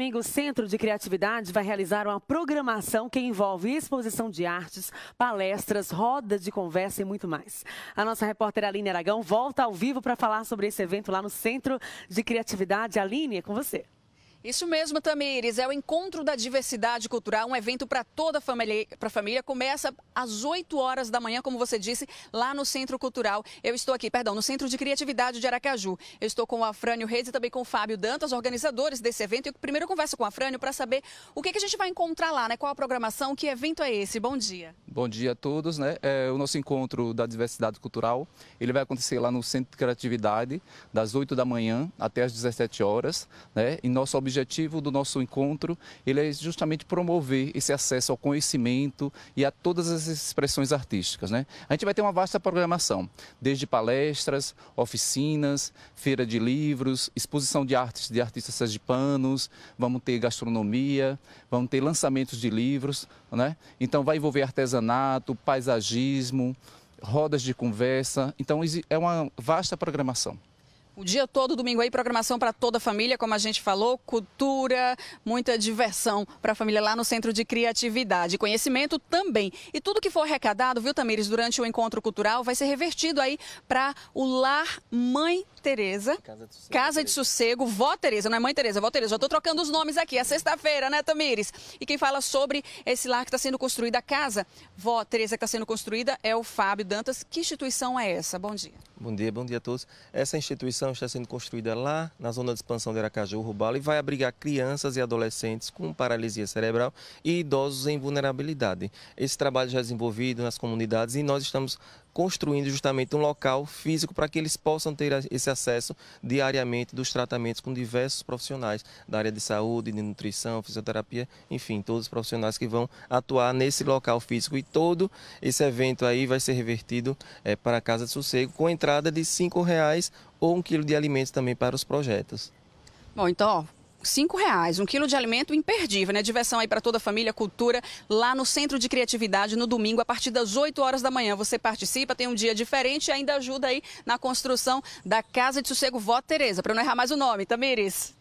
domingo, o Centro de Criatividade vai realizar uma programação que envolve exposição de artes, palestras, roda de conversa e muito mais. A nossa repórter Aline Aragão volta ao vivo para falar sobre esse evento lá no Centro de Criatividade. Aline, é com você. Isso mesmo, Tamires. É o Encontro da Diversidade Cultural, um evento para toda a família, pra família. Começa às 8 horas da manhã, como você disse, lá no Centro Cultural. Eu estou aqui, perdão, no Centro de Criatividade de Aracaju. Eu estou com o Afrânio Reis e também com o Fábio Dantas, organizadores desse evento. Eu primeiro converso com o Afrânio para saber o que, que, a gente vai encontrar lá, né? Qual a programação, que evento é esse? Bom dia. Bom dia a todos, né? É, o nosso encontro da diversidade cultural, ele vai acontecer lá no Centro de Criatividade, das 8 da manhã até as 17 horas, né? E nosso objetivo do nosso encontro, ele é justamente promover esse acesso ao conhecimento e a todas as expressões artísticas, né? A gente vai ter uma vasta programação, desde palestras, oficinas, feira de livros, exposição de artes de artistas sergipanos, vamos ter gastronomia, vamos ter lançamentos de livros, né? Então vai envolver artesanato artesanato, paisagismo, rodas de conversa. Então, é uma vasta programação. O dia todo, domingo aí, programação para toda a família, como a gente falou, cultura, muita diversão para a família lá no Centro de Criatividade, conhecimento também. E tudo que for arrecadado, viu, Tamires, durante o encontro cultural vai ser revertido aí para o Lar Mãe Tereza. Casa de Sossego. Vó Tereza, não é Mãe Tereza, Vó Tereza. Já estou trocando os nomes aqui. É sexta-feira, né, Tamires? E quem fala sobre esse lar que está sendo construída, a casa Vó Tereza que está sendo construída, é o Fábio Dantas. Que instituição é essa? Bom dia. Bom dia, bom dia a todos. Essa instituição está sendo construída lá na zona de expansão de Aracaju, Rubalo, e vai abrigar crianças e adolescentes com paralisia cerebral e idosos em vulnerabilidade. Esse trabalho já é desenvolvido nas comunidades e nós estamos construindo justamente um local físico para que eles possam ter esse acesso diariamente dos tratamentos com diversos profissionais da área de saúde, de nutrição, fisioterapia, enfim, todos os profissionais que vão atuar nesse local físico. E todo esse evento aí vai ser revertido é, para a Casa de Sossego com entrada de R$ reais ou um quilo de alimentos também para os projetos. Bom, então, ó cinco reais, um quilo de alimento imperdível, né? Diversão aí para toda a família, cultura, lá no Centro de Criatividade, no domingo, a partir das 8 horas da manhã. Você participa, tem um dia diferente e ainda ajuda aí na construção da Casa de Sossego Vó Tereza, para não errar mais o nome, Tamires.